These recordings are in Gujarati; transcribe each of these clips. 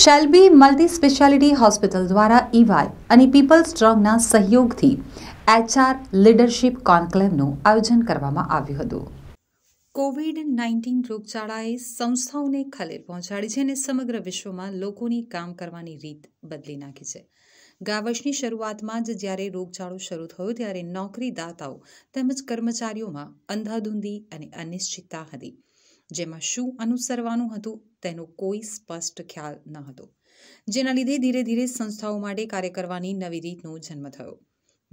શેલ્બી મલ્ટી સ્પેશિયાલિટી હોસ્પિટલ દ્વારા ઈવાય અને પીપલ્સ ડ્રગના સહયોગથી એચઆર લીડરશીપ કોન્ક્લેવનું આયોજન કરવામાં આવ્યું હતું કોવિડ નાઇન્ટીન રોગચાળાએ સંસ્થાઓને ખલેલ પહોંચાડી છે અને સમગ્ર વિશ્વમાં લોકોની કામ કરવાની રીત બદલી નાખી છે ગયા વર્ષની શરૂઆતમાં જ જ્યારે રોગચાળો શરૂ થયો ત્યારે નોકરીદાતાઓ તેમજ કર્મચારીઓમાં અંધાધૂંધી અને અનિશ્ચિતતા હતી જેમાં શું અનુસરવાનું હતું તેનો કોઈ સ્પષ્ટ ખ્યાલ ન હતો જેના લીધે ધીરે ધીરે સંસ્થાઓ માટે કાર્ય કરવાની નવી રીતનો જન્મ થયો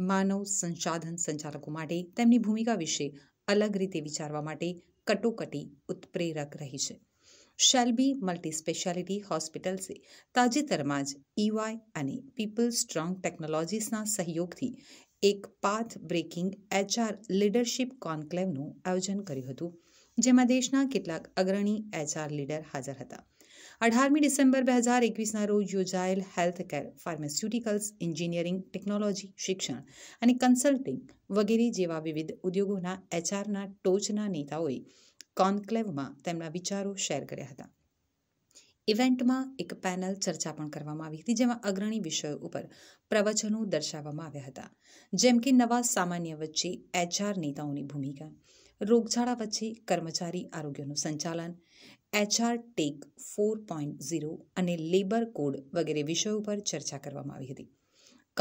માનવ સંસાધન સંચાલકો માટે તેમની ભૂમિકા વિશે અલગ રીતે વિચારવા માટે કટોકટી ઉત્પ્રેરક રહી છે શેલ્બી મલ્ટી સ્પેશિયાલિટી હોસ્પિટલ્સે તાજેતરમાં જ ઈવાય અને પીપલ સ્ટ્રોંગ ટેકનોલોજીસના સહયોગથી એક પાથ બ્રેકિંગ એચઆર લીડરશીપ કોન્ક્લેવનું આયોજન કર્યું હતું જેમાં દેશના કેટલાક અગ્રણી એચઆર લીડર હાજર હતા અઢારમી ડિસેમ્બર બે હજાર એકવીસના રોજ યોજાયેલ health care pharmaceuticals engineering technology શિક્ષણ અને કન્સલ્ટિંગ વગેરે જેવા વિવિધ ઉદ્યોગોના એચઆરના ટોચના નેતાઓએ કોન્ક્લેવમાં તેમના વિચારો શેર કર્યા હતા ઇવેન્ટમાં એક પેનલ ચર્ચા પણ કરવામાં આવી હતી જેમાં અગ્રણી વિષયો ઉપર પ્રવચનો દર્શાવવામાં આવ્યા હતા જેમ કે નવા સામાન્ય વચ્ચે એચઆર નેતાઓની ભૂમિકા રોગચાળા વચ્ચે કર્મચારી આરોગ્યનું સંચાલન HR tech four point zero અને લેબર કોડ વગેરે વિષયો પર ચર્ચા કરવામાં આવી હતી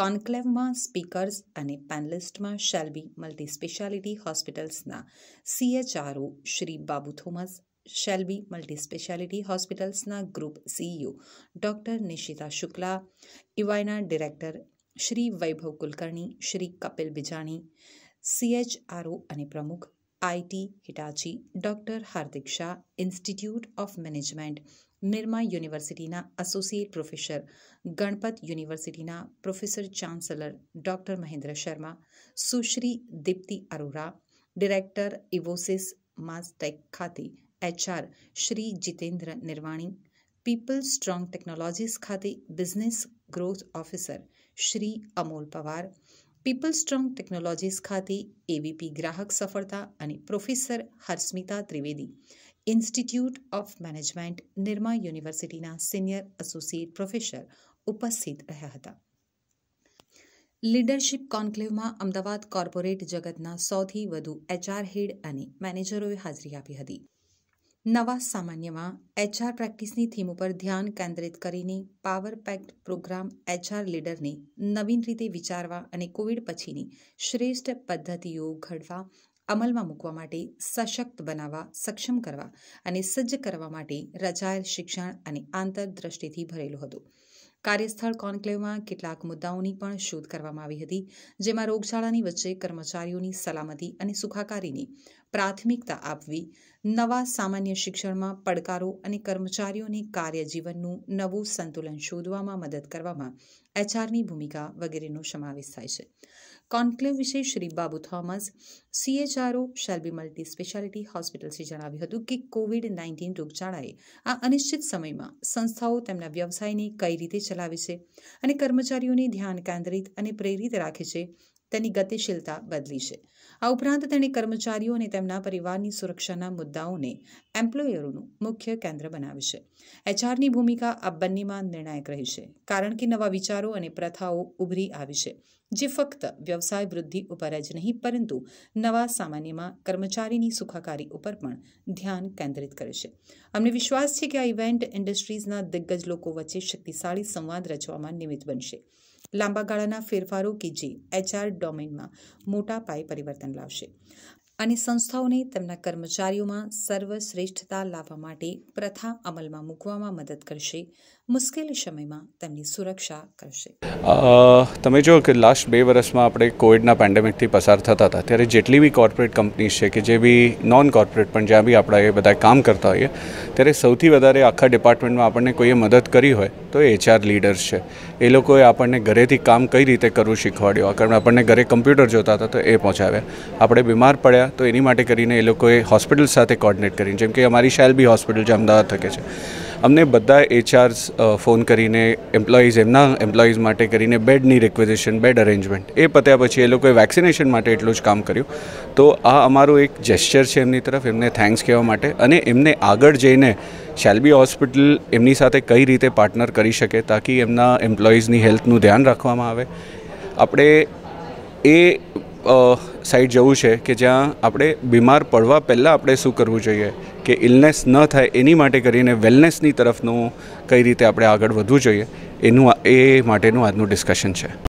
કોન્ક્લેવમાં સ્પીકર્સ અને પેનલિસ્ટમાં શેલ્બી મલ્ટી સ્પેશિયાલિટી હોસ્પિટલ્સના CHRO Shri Babu Thomas Shelby multi specialty હોસ્પિટલ્સના group CEO doctor Nishita Shukla ઇવાયના ડિરેક્ટર શ્રી વૈભવ કુલકર્ણી શ્રી કપિલ બિજાણી સીએચઆરઓ અને પ્રમુખ IT Hitachi doctor Hardik Shah institute of management Nirma યુનિવર્સિટીના એસોસિએટ પ્રોફેસર ગણપત યુનિવર્સિટીના professor chancellor doctor Mahendra Sharma Sushri Deepti Arora director Evosys Mastek ખાતે HR Shri Jitendra Nirvani people strong technologies ખાતે business growth officer Shri Amol Pawar people strong technologies ખાતે એવીપી ગ્રાહક સફળતા અને professor Harshmita Trivedi institute of management Nirma યુનિવર્સિટીના સિનિયર એસોસિએટ પ્રોફેસર ઉપસ્થિત રહ્યા હતા લીડરશીપ કોન્ક્લેવમાં અમદાવાદ કોર્પોરેટ જગતના સૌથી વધુ એચઆર હેડ અને મેનેજરોએ હાજરી આપી હતી નવા સામાન્યમાં એચઆર પ્રેક્ટિસની થીમ ઉપર ધ્યાન કેન્દ્રિત કરીને પાવર પેક્ટ પ્રોગ્રામ એચઆર લીડરને નવીન રીતે વિચારવા અને કોવિડ પછીની શ્રેષ્ઠ પદ્ધતિઓ ઘડવા અમલમાં મૂકવા માટે સશક્ત બનાવવા સક્ષમ કરવા અને સજ્જ કરવા માટે રચાયેલ શિક્ષણ અને આંતરદ્રષ્ટિથી ભરેલું હતું કાર્યસ્થળ કોન્ક્લેવમાં કેટલાક મુદ્દાઓની પણ શોધ કરવામાં આવી હતી જેમાં રોગચાળાની વચ્ચે કર્મચારીઓની સલામતી અને સુખાકારીની પ્રાથમિકતા આપવી નવા સામાન્ય શિક્ષણમાં પડકારો અને કર્મચારીઓને કાર્યજીવનનું નવું સંતુલન શોધવામાં મદદ કરવામાં એચઆરની ભૂમિકા વગેરેનો સમાવેશ થાય છે કોન્ક્લેવ વિશે Shri Babu Thomas CHRO Shelby multi specialty હોસ્પિટલ્સે જણાવ્યું હતું કે કોવિડ નાઇન્ટીન રોગચાળાએ આ અનિશ્ચિત સમયમાં સંસ્થાઓ તેમના વ્યવસાયને કઈ રીતે ચલાવી ચલાવે છે અને કર્મચારીઓને ધ્યાન કેન્દ્રિત અને પ્રેરિત રાખે છે તેની ગતિશીલતા બદલી છે આ ઉપરાંત તેણે કર્મચારીઓ અને તેમના પરિવારની સુરક્ષાના મુદ્દાઓને એમ્પ્લોયરોનું મુખ્ય કેન્દ્ર બનાવ્યું છે એચઆરની ભૂમિકા આ બંનેમાં નિર્ણાયક રહી છે કારણ કે નવા વિચારો અને પ્રથાઓ ઉભરી આવી છે જે ફક્ત વ્યવસાય વૃદ્ધિ ઉપર જ નહીં પરંતુ નવા સામાન્યમાં કર્મચારીની સુખાકારી ઉપર પણ ધ્યાન કેન્દ્રિત કરે છે અમને વિશ્વાસ છે કે આ ઇવેન્ટ ઇન્ડસ્ટ્રીઝના દિગ્ગજ લોકો વચ્ચે શક્તિશાળી સંવાદ રચવામાં નિમિત્ત બનશે લાંબા ગાળાના ફેરફારો કે જે એચઆર ડોમેનમાં મોટા પાયે પરિવર્તન લાવશે અને સંસ્થાઓને તેમના કર્મચારીઓમાં સર્વશ્રેષ્ઠતા લાવવા માટે પ્રથા અમલમાં મૂકવામાં મદદ કરશે મુશ્કેલ સમયમાં તેમની સુરક્ષા કરશે તમે જો કે લાસ્ટ બે વર્ષમાં આપણે કોવિડના પેન્ડેમિકથી પસાર થતા હતા ત્યારે જેટલી બી કોર્પોરેટ કંપનીઝ છે કે જે બી નોન કોર્પોરેટ પણ જ્યાં બી આપણા એ બધા કામ કરતા હોઈએ ત્યારે સૌથી વધારે આખા ડિપાર્ટમેન્ટમાં આપણને કોઈએ મદદ કરી હોય તો એચઆર લીડર્સ છે એ લોકોએ આપણને ઘરેથી કામ કઈ રીતે કરવું શીખવાડ્યું કારણ આપણને ઘરે કમ્પ્યુટર જોતા હતા તો એ પહોંચાવ્યા આપણે બીમાર પડ્યા તો એની માટે કરીને એ લોકોએ હોસ્પિટલ સાથે કોર્ડિનેટ કરીને જેમ કે અમારી શેલબી હોસ્પિટલ જે અમદાવાદ થકે છે અમને બધા એચઆરસ ફોન કરીને એમ્પ્લોઈઝ એમના એમ્પ્લોઈઝ માટે કરીને બેડની રિક્વેઝેશન બેડ અરેન્જમેન્ટ એ પત્યા પછી એ લોકોએ વેક્સિનેશન માટે એટલું જ કામ કર્યું તો આ અમારું એક જેસ્ચર છે એમની તરફ એમને થેન્ક્સ કહેવા માટે અને એમને આગળ જઈને શેલ્બી હોસ્પિટલ એમની સાથે કઈ રીતે પાર્ટનર કરી શકે તાકી એમના એમ્પ્લોઈઝની હેલ્થનું ધ્યાન રાખવામાં આવે આપણે એ સાઈડ જવું છે કે જ્યાં આપણે બીમાર પડવા પહેલાં આપણે શું કરવું જોઈએ કે ઇલનેસ ન થાય એની માટે કરીને વેલનેસની તરફનું કઈ રીતે આપણે આગળ વધવું જોઈએ એનું એ માટેનું આજનું ડિસ્કશન છે